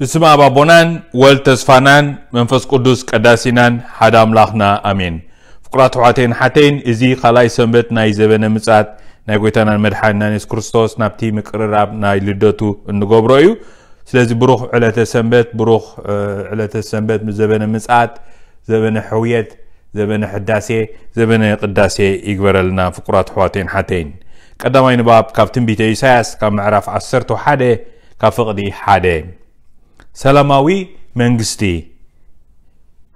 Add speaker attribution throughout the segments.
Speaker 1: بسم أبا بونان والتسفانان منفس قدس قداسينان حدا ملاخنا أمين فقرات حاتين حاتين إزي خلاي سنبت ناي زبن مسات ناي قويتان المدحان نانيس كرستوس نابتي مكرراب ناي لدوتو نقوبرويو سلازي بروخ علا تسنبت بروخ علا تسنبت زبن مسات زبن حويت زبن حداسي زبن قداسي إقبر لنا فقرات حواتين حاتين قدامين باب كافتن بيتا يساس كامعرف عصرتو حادي كافقدي حادي ሰላማዊ መንግስቲ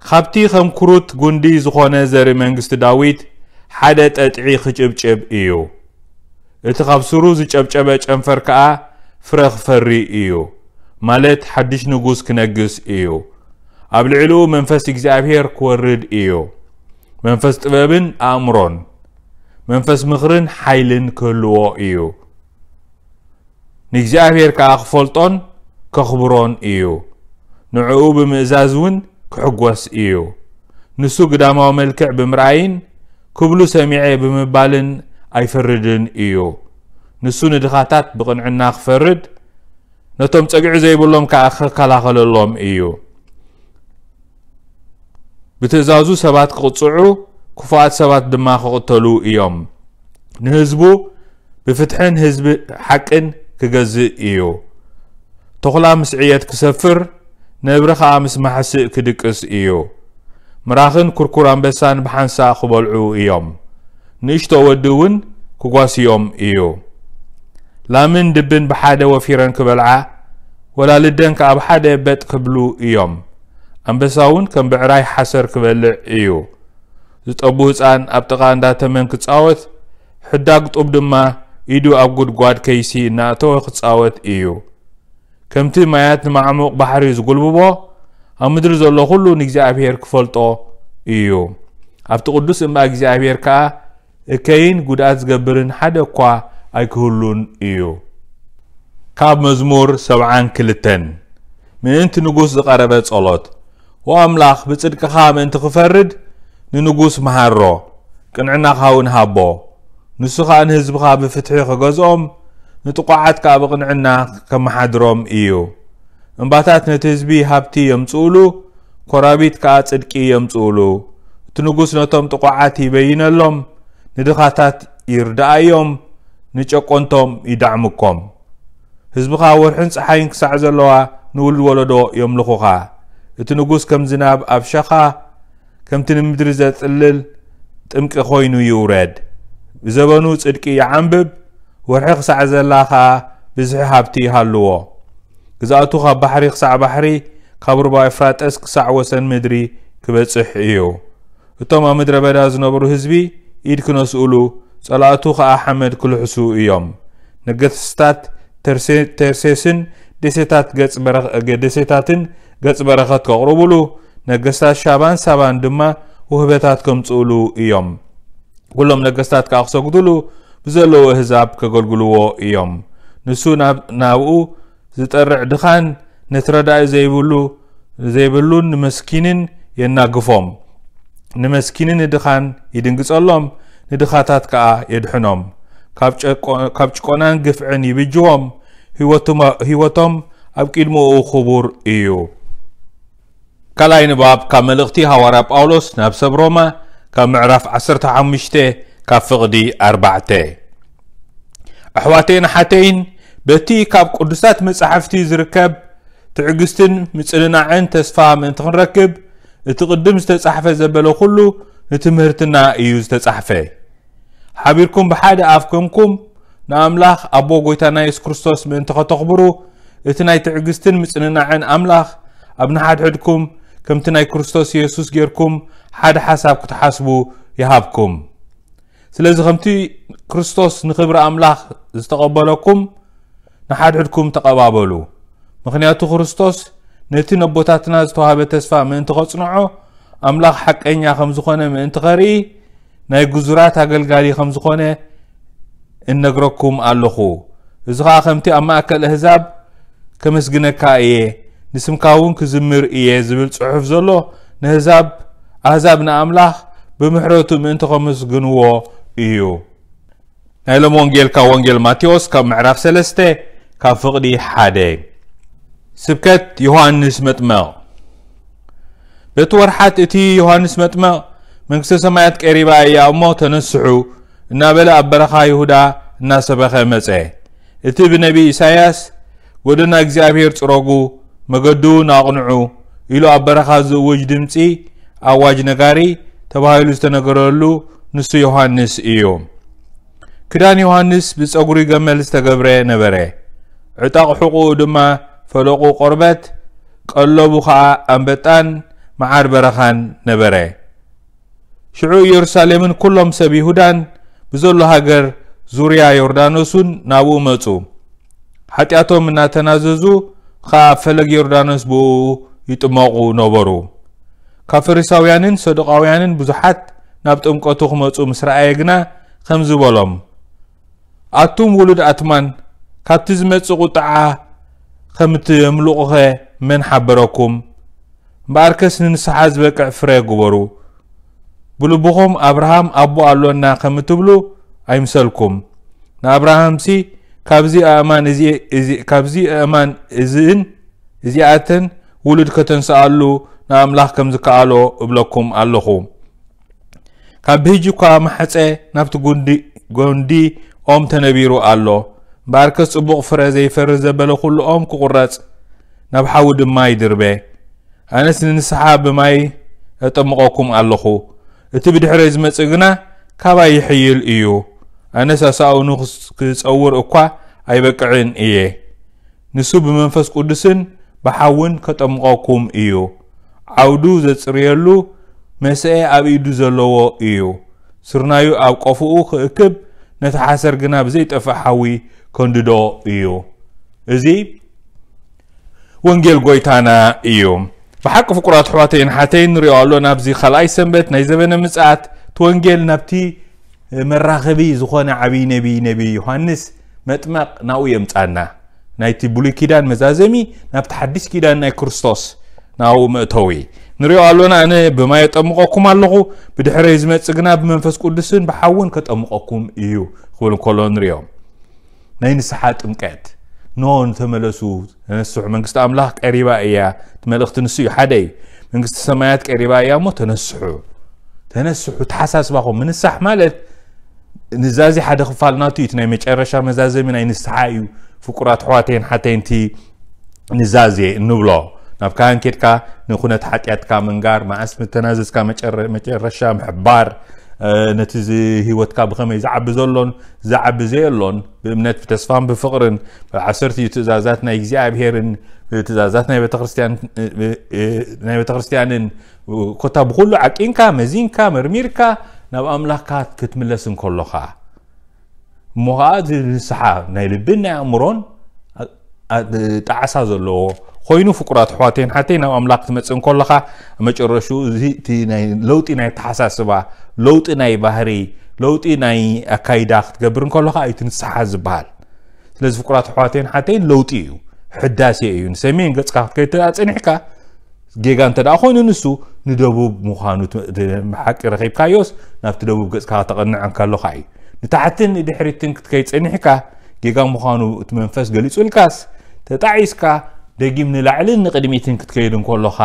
Speaker 1: ካብቲ ከም ክሩት ጉንዲ ዝኾነ ዘርኢ መንግስቲ ዳዊት ሓደ ጠጥዒ ክጭብጭብ እዩ እቲ ካብ ስሩ ዝጨብጨበ ጨንፈር ከዓ ፍረ ክፈሪ እዩ ማለት ሓድሽ ንጉስ ክነግስ እዩ ኣብ ልዕሊኡ መንፈስ እግዚኣብሔር ክወርድ እዩ መንፈስ ጥበብን ኣእምሮን መንፈስ ምኽርን ሓይልን ክህልዎ እዩ ንእግዚኣብሔር ከዓ ክፈልጦን ከኽብሮን እዩ ንዕኡ ብምእዛዝ እውን ክሕጐስ እዩ ንሱ ግዳማዊ መልክዕ ብምርኣይን ክብሉ ሰሚዐ ብምባልን ኣይፈርድን እዩ ንሱ ንድኻታት ብቕንዕና ክፈርድ ነቶም ፀጊዑ ዘይብሎም ከዓ ክከላኸለሎም እዩ ብትእዛዙ ሰባት ክቕፅዑ ክፉኣት ሰባት ድማ ክቕተሉ እዮም ንህዝቡ ብፍትሕን ህዝቢ ሓቅን ክገዝእ እዩ ተኽላ ምስ ዕየት ክሰፍር ነብሪ ኸዓ ምስ ማሕስእ ክድቅስ እዩ ምራኽን ኩርኩር ኣንበሳን ብሓንሳ ክበልዑ እዮም ንእሽቶ ወዲ እውን ክጓስዮም እዩ ላምን ድብን ብሓደ ወፊረን ክበልዓ ወላልደን ከዓ ብሓደ በጥ ክብሉ እዮም ኣንበሳ እውን ከም ብዕራይ ሓሰር ክበልዕ እዩ ዝጠቡ ህፃን ኣብ ጥቓ እንዳተመን ክፃወት ሕዳግ ጡብ ድማ ኢዱ ኣብ ጉድጓድ ከይሲ እናእተወ ክፃወት እዩ كمتي مايات معموق بحري زقلبوبو أم مدرز الله كله نجزي أبهير كفلتو إيو أبت قدوس إما أجزي أبهير كا إكاين قد أزقبرن حدا قوى أي كهولون إيو كاب مزمور سبعان كلتن من انت نقوس دقاربة صلوت واملاخ بصدق خام انت خفرد ننقوس مهارو كنعنا خاون هابو نسخان هزبخا بفتحي خقزوم نتقعد كابقن عنا كمحادروم إيو انباتات نتزبي هابتي يمتولو كرابيت كات إدكي يمتولو تنقوس نتم تقعاتي بين اللوم ندخاتات إردائيوم نتشقون توم إدعمكم هزبقا ورحن سحاين كسعز اللوا نول ولدو يملقوها تنقوس كم زناب أبشخا كم تنمدرزة تقلل تمك خوينو يورد بزبانوت إدكي يعنبب ወርሒ ክሳዕ ዘላ ኸዓ ብዙሒ ሃብቲ ይሃልዎ ግዛኣቱ ካብ ባሕሪ ክሳዕ ባሕሪ ካብ ሩባ ኤፍራጠስ ክሳዕ ወሰን ምድሪ ክበጽሕ እዩ እቶም ኣብ ምድረ በዳ ዝነበሩ ህዝቢ ኢድ ክነስኡሉ ጸላእቱ ኸዓ ሓመድ ክልሕሱ እዮም ነገስታት ተርሴስን ደሴታትን ገጽ በረኸት ከቕርቡሉ ነገስታት ሻባን ሳባን ድማ ውህበታት ከምጽኡሉ እዮም ኵሎም ነገስታት ከዓ ክሰግዱሉ ብዘለዎ ህዛብ ከገልግልዎ እዮም ንሱ ናብኡ ዝጠርዕ ድኻን ነትረዳኢ ዘይብሉን ንመስኪንን የናግፎም ንመስኪንን ንድኻን ይድንግጸሎም ንድኻታት ከዓ የድሕኖም ካብ ጭቆናን ግፍዕን ይብጅዎም ህይወቶም ኣብ ቅድሚኡ ክቡር እዩ ካልኣይ ንባብ ካብ መልእኽቲ ሃዋርያ ጳውሎስ ናብ ሰብ ሮማ ካብ ምዕራፍ 15 كاب فقدي أربعتي أحواتين حتين بتي كاب قدسات مسحفتي زركب تعقستن مثلنا عن تسفا من تنركب تقدم ستسحفة زبلو كله نتمهرتنا إيوز تسحفة حبيركم بحادة أفكمكم ناملاخ أبو قويتانا يس كرستوس من تخطقبرو إتناي تعقستن مثلنا عن أملاخ أبن حد حدكم كم تناي كرستوس يسوس جيركم حد حساب كتحاسبو يهابكم ስለዚ ከምቲ ክርስቶስ ንክብሪ ኣምላኽ ዝተቐበለኩም ንሓድሕድኩም ተቐባበሉ ምክንያቱ ክርስቶስ ነቲ ነቦታትና ዝተዋሃበ ተስፋ ምእንቲ ከፅንዖ ኣምላኽ ሓቀኛ ከም ዝኾነ ምእንቲ ከርኢ ናይ ጉዙራት ኣገልጋሊ ከም ዝኾነ እነግረኩም ኣለኹ እዚ ከዓ ከምቲ ኣብ ማእከል ኣህዛብ ከመስግነካ እየ ንስምካ እውን ክዝምር እየ ዝብል ፅሑፍ ዘሎ ንህዛብ ኣህዛብ ንኣምላኽ ብምሕረቱ ምእንቲ ከመስግንዎ እዩ ናይ ሎም ወንጌል ካብ ወንጌል ማቴዎስ ካብ ምዕራፍ 3 ካብ ፍቕዲ ሓደ ስብከት ዮሃንስ መጥመቕ በቲ ወርሓት እቲ ዮሃንስ መጥመቕ መንግስቲ ሰማያት ቀሪባ እያ እሞ ተነስሑ እናበለ ኣብ በረኻ ይሁዳ እናሰበኸ መፀ እቲ ብነቢይ ኢሳያስ ጎደና እግዚኣብሔር ፅረጉ መገዱ ናቕንዑ ኢሉ ኣብ በረኻ ዝእውጅ ድምፂ ኣዋጅ ነጋሪ ተባሂሉ ዝተነገረሉ ንሱ ዮሐንስ እዩ ክዳን ዮሃንስ ብፀጉሪ ገመል ዝተገብረ ነበረ ዕጣቕ ሕቑኡ ድማ ፈለቑ ቆርበት ቀለቡ ከዓ ኣንበጣን መዓር በረኻን ነበረ ሽዑ ኢየሩሳሌምን ኩሎም ሰብ ይሁዳን ብዘሎ ሃገር ዙርያ ዮርዳኖስን ናብኡ መፁ ሓጢኣቶም እናተናዘዙ ከዓ ፈለግ ዮርዳኖስ ብኡ ይጥመቑ ነበሩ ካብ ፈሪሳውያንን ሰዱቃውያንን ብዙሓት ናብ ጥምቀቱ ክመፁ ምስ ረኣየ ግና ከም ዝበሎም ኣቱም ውሉድ ኣትማን ካብቲ ዝመፅእ ቁጥዓ ከም እትምልቑኸ መን ሓበረኩም እምበኣር ከስ ንንስሓ ዝበቅዕ ፍረ ግበሩ ብልብኹም ኣብርሃም ኣቦ ኣሎና ከም እትብሉ ኣይምሰልኩም ንኣብርሃምሲ ካብዚ ኣእማን እዚእን እዚኣተን ውሉድ ከተንስኣሉ ንኣምላኽ ከም ዝከኣሎ እብለኩም ኣለኹ ካብ ብህጂ እኳ ማሕፀ ናብቲ ጎንዲ ኦም ተነቢሩ ኣሎ እምበኣርከስ ፅቡቕ ፍረ ዘይፈርስ ዘበለ ኩሉ ኦም ክቑረፅ ናብ ሓዊ ድማ ይድርበ ኣነስ ንንስሓ ብማይ ኣጠምቐኩም ኣለኹ እቲ ብድሕሪ ዝመፅእ ግና ካባይ ይሕይል እዩ ኣነስ ኣሳኡኑ ክፀውር እኳ ኣይበቅዕን እየ ንሱ ብመንፈስ ቅዱስን ብሓውን ከጠምቐኩም እዩ ዓውዱ ዘፅርየሉ መስአ ኣብ ኢዱ ዘለዎ እዩ ስርናዩ ኣብ ቆፍኡ ክእክብ ነቲ ሓሰር ግና ብዘይጠፍእ ሓዊ ከንድዶ እዩ እዚ ወንጌል ጎይታና እዩ ብሓቂ ፍቁራት ኣሕዋተይን ሓተይን ንሪኦ ኣሎ ናብዚ ካልኣይ ሰንበት ናይ ዘበነ ምፅኣት እቲ ወንጌል ናብቲ መራኸቢ ዝኾነ ዓብዪ ነቢይ ነቢይ ዮሃንስ መጥመቕ ናብኡ የምፃና ናይቲ ብሉይ ኪዳን መዛዘሚ ናብቲ ሓዲስ ኪዳን ናይ ክርስቶስ ናብኡ መእተዊ نريو علونا أنا بما يتأمقكم اللغو بدحر هزمات سقنا بمنفس قدسين بحاون كتأمقكم إيو خول نقول نريو نين سحات امكات نون تملسو تنسو من قصد أملاك أريبا إيا تملق تنسيو حدي من قصد سمايات أريبا إيا مو تنسحو تنسحو تحساس باقو من السح مالت نزازي حد خفالناتو يتنامي تشارشا مزازي من أين السحايو فكرات حواتين حتين تي نزازي نبلو نبكان كيتكا نخونة حتياتكا منغار ما اسم التنازز كما تشرشا محبار نتزي هيوتكا بخمي زعب زولون زعب زيلون بمنات بتسفان بفقرن عسرتي تزازاتنا يجزي عبهيرن تزازاتنا يبتغرستيان يبتغرستيان كتاب غلو عكينكا مزينكا مرميركا نب أملاكا كتملسن كلوكا مغادر السحاب نايل بنا أمرون تعسازو ኮይኑ ፍቁራት ኣሕዋተይን ሓተይ ናብ ኣምላኽ ትመፅእ እንከለኻ መጨረሹ እዚ እቲ ለውጢ ናይ ተሓሳስባ ለውጢ ናይ ባህሪ ለውጢ ናይ ኣካይዳ ክትገብር እንከለኻ እቲ ንስሓ ዝበሃል ስለዚ ፍቁራት ኣሕዋተይን ሓተይን ለውጢ እዩ ሕዳሴ እዩ ንሰሜን ገፅካ ክትከይድ ኣፀኒሕካ ጌጋ እንተደኣ ኮይኑ ንሱ ንደቡብ ምዃኑ ሓቂ ረኺብካዮስ ናብቲ ደቡብ ገፅካ ክተቐንዕ ከለካ እዩ ንታሕትን ንድሕሪትን ክትከይድ ፀኒሕካ ጌጋ ምዃኑ እቲ መንፈስ ገሊፁልካስ ተጣዒስካ ደጊም ንላዕልን ንቅድሚትን ክትከይድ እንከለኻ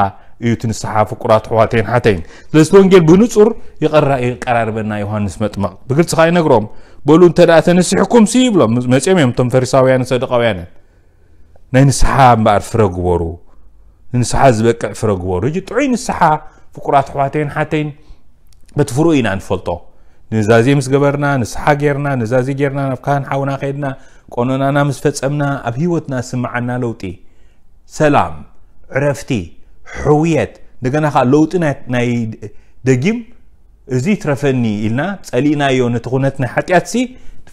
Speaker 1: እዩ እቲ ንስሓ ፍቁራት ኣሕዋተይን ሓተይን ስለዚ ወንጌል ብንፁር ይቀራርበና ዮሃንስ መጥምቕ ብግልፂ ከዓ ይነግሮም በሉ እንተ ደኣ ተንስሕኩም ሲ ይብሎም መፅኦም እዮም እቶም ፈሪሳውያን ሰደቃውያንን ናይ ንስሓ እምበኣር ፍረ ግበሩ ንስሓ ዝበቅዕ ፍረ ግበሩ እጂ ጥዑይ ንስሓ ፍቁራት ኣሕዋተይን ሓተይን በቲ ፍሩእ ኢና ንፈልጦ ንዛዜ ምስ ገበርና ንስሓ ጌርና ንዛዜ ጌርና ናብ ካህን ሓውና ከይድና ቆኖናና ምስ ፈፀምና ኣብ ሂወትና ስምዓና ለውጢ سلام عرفتي حويت دغنا خا لوطنا ناي دغيم ازي ترفني إلنا تسالينا يو نتغنتنا حطيات سي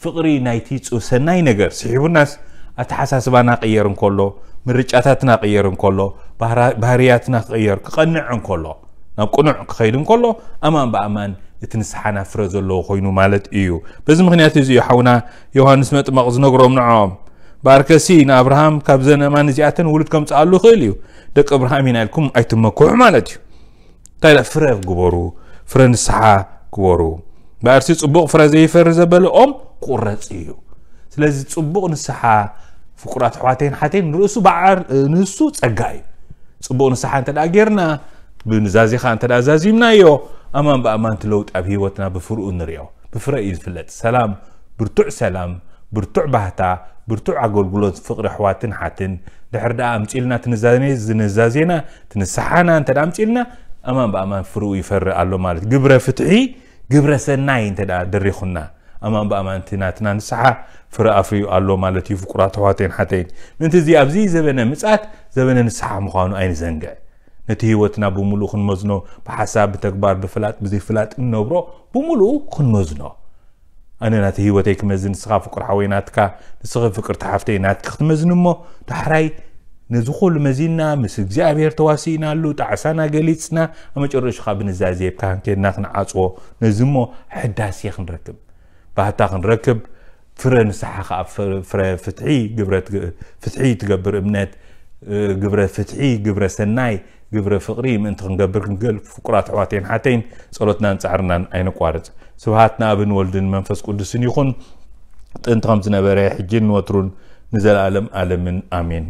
Speaker 1: فقري نايتي تسو سناي نغر سيحبو الناس اتحساس بانا قيرن كولو مرجاتاتنا قيرن كولو بهرياتنا قير كقنعن كولو ناب قنع كخيلن كولو امان بامان اتنسحنا فرزلو خوينو مالت ايو بزم خنيات ازي يحونا يوهانس مت مغز نغرو منعام ባርከሲ ንኣብርሃም ካብዘን ኣማን እዚኣተን ውሉድ ከምፅኣሉ ይኽእል እዩ ደቂ ኣብርሃም ኢና ኢልኩም ኣይትመክዑ ማለት እዩ እንታይ ፍረ ግበሩ ፍረ ንስሓ ግበሩ ባእርሲ ፅቡቕ ፍረ ዘይፈሪ ዘበለ ኦም ቁረፅ እዩ ስለዚ ፅቡቕ ንስሓ ፍቁራት ኣሕዋተይን ሓተይን ንርእሱ በዓር ንሱ ፀጋ እዩ ፅቡቕ ንስሓ እንተ ደኣ ጌርና ብንዛዚኻ እንተ ደኣ ዛዚምናዮ ኣማን ብኣማን ትለውጥ ኣብ ሂወትና ብፍርኡ ንሪኦ ብፍረ እዩ ዝፍለጥ ሰላም ብርቱዕ ሰላም ብርቱዕ ባህታ ብርቱዕ ኣገልግሎት ፍቕሪ ኣሕዋትን ሓትን ድሕር ደኣ ኣምፂኢልና ትንዛዜና ትንስሓና እንተ ኣምፂኢልና ኣማን ብኣማን ፍርኡ ይፈርእ ኣሎ ማለት እዩ ግብረ ፍትሒ ግብረ ሰናይ እንተ ደሪኹና ኣማን ብኣማንቲ ናትና ንስሓ ፍረ ኣፍርዩ ኣሎ ማለት እዩ ፍቁራት ኣሕዋትን ሓተይን ምንቲ እዚ ኣብዚ ዘበነ ምፅት ዘበነ ንስሓ ምዃኑ ኣይንዘንግዕ ነቲ ሂወትና ብምሉእ ክንመዝኖ ብሓሳብ ብተግባር ብፍላጥ ብዘይፍላጥ ንነብሮ ብምሉእ ክንመዝኖ ኣነ ናቲ ሂወተይ ክመዝን ንስኻ ፍቅሪ ሓወይ ናትካ ንስኺ ፍቅሪ ተሓፍተይ ናትክ ክትመዝን እሞ ዳሕራይ ነዚ ኩሉ መዚና ምስ እግዚኣብሔር ተዋሲእናሉ ጣዕሳና ገሊፅና ኣብ መጨረሹ ካ ብንዛዘየብካ ክንከድና ክንዓፅዎ ነዚ እሞ ሕዳሴ ክንረክብ ባህታ ክንረክብ ፍረ ንስሓ ከዓ ፍትሒ ትገብር እምነት ግብረ ፍትሒ ግብረ ሰናይ ግብረ ፍቕሪ ምእንቲ ክንገብር ክንገልፍ ፍቁራት ኣሕዋተይን ሓተይን ጸሎትናን ፃዕርናን ኣይነቋርፅ ስብሃት ንኣብን ወልድን መንፈስ ቅዱስን ይኹን ጥንቲ ከም ዝነበረ ሕጂን ወትሩን ንዘለኣለም ኣለምን ኣሜን